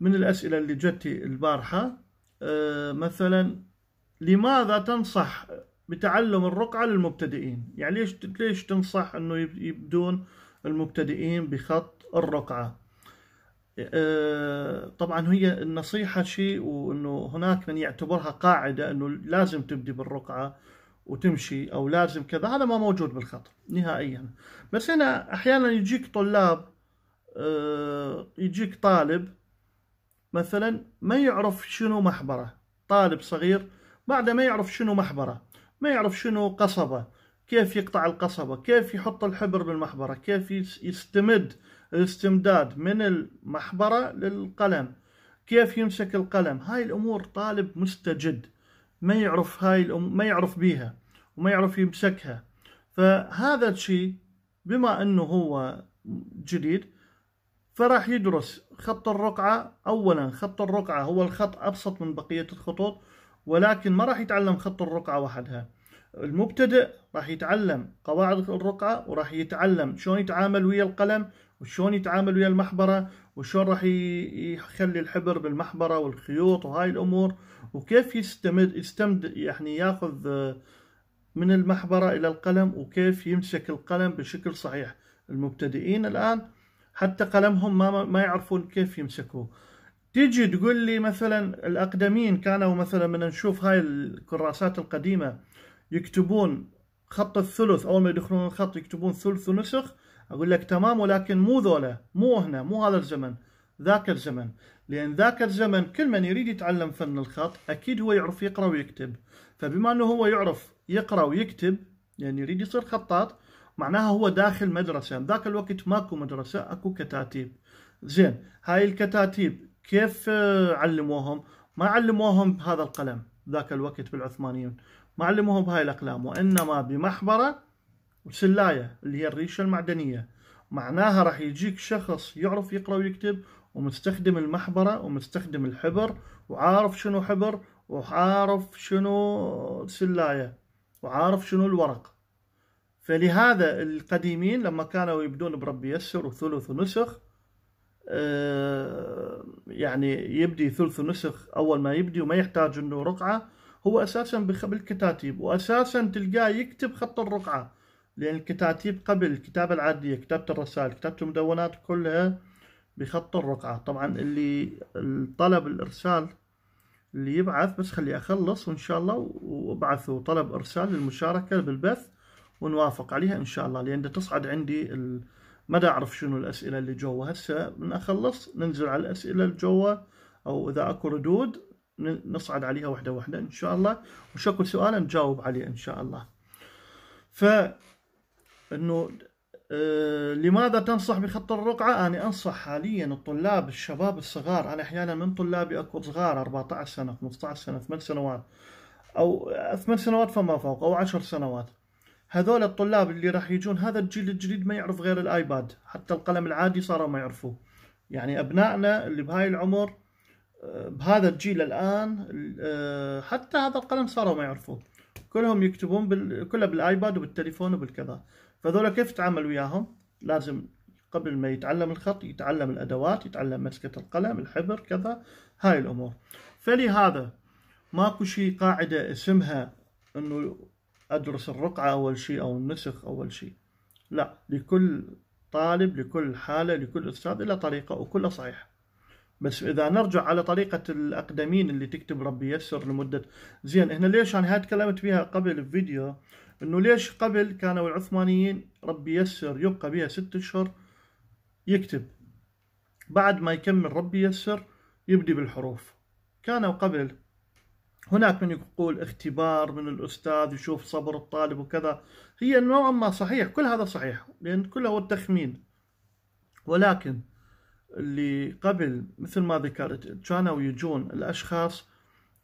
من الأسئلة اللي جت البارحة آه، مثلا لماذا تنصح بتعلم الرقعة للمبتدئين يعني ليش ليش تنصح أنه يبدون المبتدئين بخط الرقعة آه، طبعا هي النصيحة شيء وأنه هناك من يعتبرها قاعدة أنه لازم تبدي بالرقعة وتمشي أو لازم كذا هذا ما موجود بالخط نهائيا بس هنا أحيانا يجيك طلاب آه، يجيك طالب مثلا ما يعرف شنو محبرة طالب صغير بعد ما يعرف شنو محبرة ما يعرف شنو قصبة كيف يقطع القصبة كيف يحط الحبر بالمحبرة كيف يستمد الاستمداد من المحبرة للقلم كيف يمسك القلم هاي الأمور طالب مستجد ما يعرف هاي الأم... ما يعرف بيها وما يعرف يمسكها فهذا الشيء بما أنه هو جديد فراح يدرس خط الرقعة أولا خط الرقعة هو الخط أبسط من بقية الخطوط ولكن ما راح يتعلم خط الرقعة وحدها المبتدئ راح يتعلم قواعد الرقعة وراح يتعلم شلون يتعامل ويا القلم وشلون يتعامل ويا المحبرة وشلون راح يخلي الحبر بالمحبرة والخيوط وهاي الأمور وكيف يستمد يستمد يعني ياخذ من المحبرة إلى القلم وكيف يمسك القلم بشكل صحيح المبتدئين الآن حتى قلمهم ما ما يعرفون كيف يمسكوه تيجي تقول لي مثلا الاقدمين كانوا مثلا من نشوف هاي الكراسات القديمه يكتبون خط الثلث اول ما يدخلون الخط يكتبون ثلث ونسخ اقول لك تمام ولكن مو ذولا مو هنا مو هذا الزمن ذاك الزمن لان ذاك الزمن كل من يريد يتعلم فن الخط اكيد هو يعرف يقرا ويكتب فبما انه هو يعرف يقرا ويكتب يعني يريد يصير خطاط معناها هو داخل مدرسة يعني ذاك الوقت ماكو مدرسة اكو كتاتيب زين هاي الكتاتيب كيف آه، علموهم ما علموهم بهذا القلم ذاك الوقت بالعثمانيين ما علموهم بهاي الأقلام وإنما بمحبرة وسلاية اللي هي الريشة المعدنية معناها راح يجيك شخص يعرف يقرأ ويكتب ومستخدم المحبرة ومستخدم الحبر وعارف شنو حبر وعارف شنو سلاية وعارف شنو الورق فلهذا القديمين لما كانوا يبدون برب يسر وثلث ونسخ آه، يعني يبدي ثلث ونسخ اول ما يبدي وما يحتاج انه رقعه هو اساسا بالكتاتيب واساسا تلقاه يكتب خط الرقعه لان الكتاتيب قبل الكتابه العاديه كتابه الرسائل كتابه المدونات كلها بخط الرقعه طبعا اللي طلب الارسال اللي يبعث بس خلي اخلص وان شاء الله وابعثوا طلب ارسال للمشاركه بالبث ونوافق عليها ان شاء الله لان تصعد عندي ال... ما اعرف شنو الاسئله اللي جوا هسه من اخلص ننزل على الاسئله اللي جوا او اذا اكو ردود نصعد عليها وحده وحده ان شاء الله وشكل سؤال نجاوب عليه ان شاء الله ف انه آه، لماذا تنصح بخط الرقعة؟ أنا أنصح حاليا الطلاب الشباب الصغار أنا أحيانا من طلابي أكو صغار 14 سنة 15 سنة 8 سنوات أو 8 سنوات فما فوق أو 10 سنوات هذول الطلاب اللي راح يجون هذا الجيل الجديد ما يعرف غير الايباد حتى القلم العادي صاروا ما يعرفوه يعني ابنائنا اللي بهاي العمر آه، بهذا الجيل الان آه، حتى هذا القلم صاروا ما يعرفوه كلهم يكتبون بال... كلها بالايباد وبالتليفون وبالكذا فذولا كيف تتعامل وياهم لازم قبل ما يتعلم الخط يتعلم الادوات يتعلم مسكه القلم الحبر كذا هاي الامور فلهذا ماكو شيء قاعده اسمها انه أدرس الرقعة أول شيء أو النسخ أول شيء لا لكل طالب لكل حالة لكل أستاذ إلى طريقة وكلها صحيح بس إذا نرجع على طريقة الأقدمين اللي تكتب ربي يسر لمدة زين هنا ليش أنا هاي تكلمت فيها قبل الفيديو إنه ليش قبل كانوا العثمانيين ربي يسر يبقى بها ست أشهر يكتب بعد ما يكمل ربي يسر يبدي بالحروف كانوا قبل هناك من يقول اختبار من الأستاذ يشوف صبر الطالب وكذا هي نوعا ما صحيح كل هذا صحيح لأن كله هو التخمين ولكن اللي قبل مثل ما ذكرت كانوا يجون الاشخاص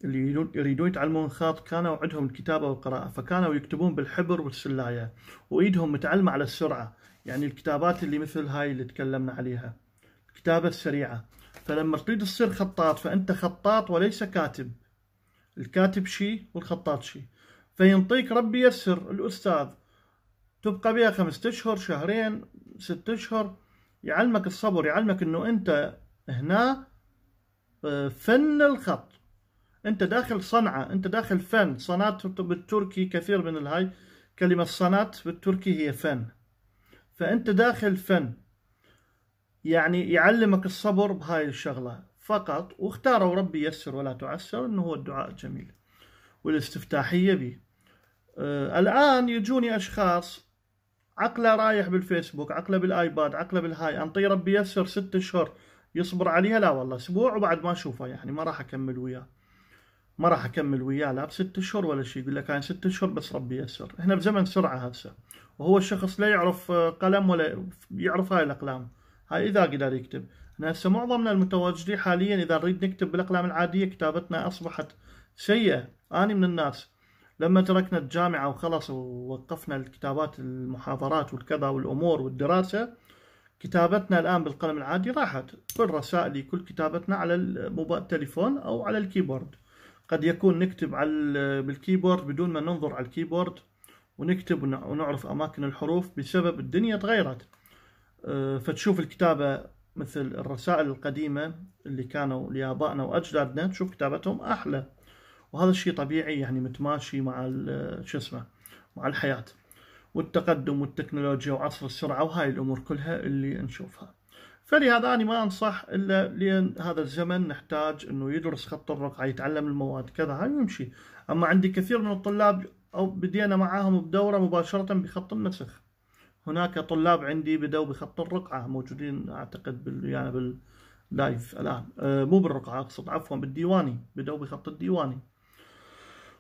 اللي يريدون يتعلمون خط كانوا عندهم الكتابة والقراءة فكانوا يكتبون بالحبر والسلاية وإيدهم متعلمة على السرعة يعني الكتابات اللي مثل هاي اللي تكلمنا عليها الكتابة السريعة فلما تريد تصير خطاط فأنت خطاط وليس كاتب الكاتب شي والخطاط شي فينطيك ربي يسر الأستاذ تبقى بها خمسة أشهر شهرين ستة أشهر يعلمك الصبر يعلمك أنه أنت هنا آه، فن الخط أنت داخل صنعة أنت داخل فن صنات بالتركي كثير من الهاي كلمة صنات بالتركي هي فن فأنت داخل فن يعني يعلمك الصبر بهاي الشغلة فقط واختاروا ربي يسر ولا تعسر انه هو الدعاء الجميل والاستفتاحية به آه، الآن يجوني أشخاص عقله رايح بالفيسبوك عقله بالايباد عقله بالهاي انطيه ربي يسر ست اشهر يصبر عليها لا والله اسبوع وبعد ما اشوفه يعني ما راح اكمل وياه ما راح اكمل وياه لا بست اشهر ولا شيء يقول لك انا ست اشهر بس ربي يسر احنا بزمن سرعه هسه وهو الشخص لا يعرف قلم ولا يعرف هاي الاقلام هاي اذا قدر يكتب نفس معظمنا المتواجدين حاليا إذا نريد نكتب بالأقلام العادية كتابتنا أصبحت سيئة أنا من الناس لما تركنا الجامعة وخلص ووقفنا الكتابات المحاضرات والكذا والأمور والدراسة كتابتنا الآن بالقلم العادي راحت كل رسائلي كل كتابتنا على التليفون أو على الكيبورد قد يكون نكتب على بالكيبورد بدون ما ننظر على الكيبورد ونكتب ونعرف أماكن الحروف بسبب الدنيا تغيرت أه، فتشوف الكتابة مثل الرسائل القديمة اللي كانوا لآبائنا وأجدادنا تشوف كتابتهم أحلى وهذا الشيء طبيعي يعني متماشي مع شو اسمه مع الحياة والتقدم والتكنولوجيا وعصر السرعة وهاي الأمور كلها اللي نشوفها فلهذا أنا ما أنصح إلا لأن هذا الزمن نحتاج أنه يدرس خط الرقعة يتعلم المواد كذا هاي ويمشي أما عندي كثير من الطلاب أو بدينا معاهم بدورة مباشرة بخط النسخ هناك طلاب عندي بدأوا بخط الرقعة موجودين أعتقد بال يعني باللايف الآن أه، مو بالرقعة أقصد عفوا بالديواني بدأوا بخط الديواني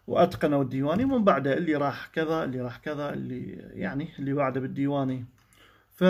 وأتقنوا الديواني ومن بعده اللي راح كذا اللي راح كذا اللي يعني اللي بعده بالديواني ف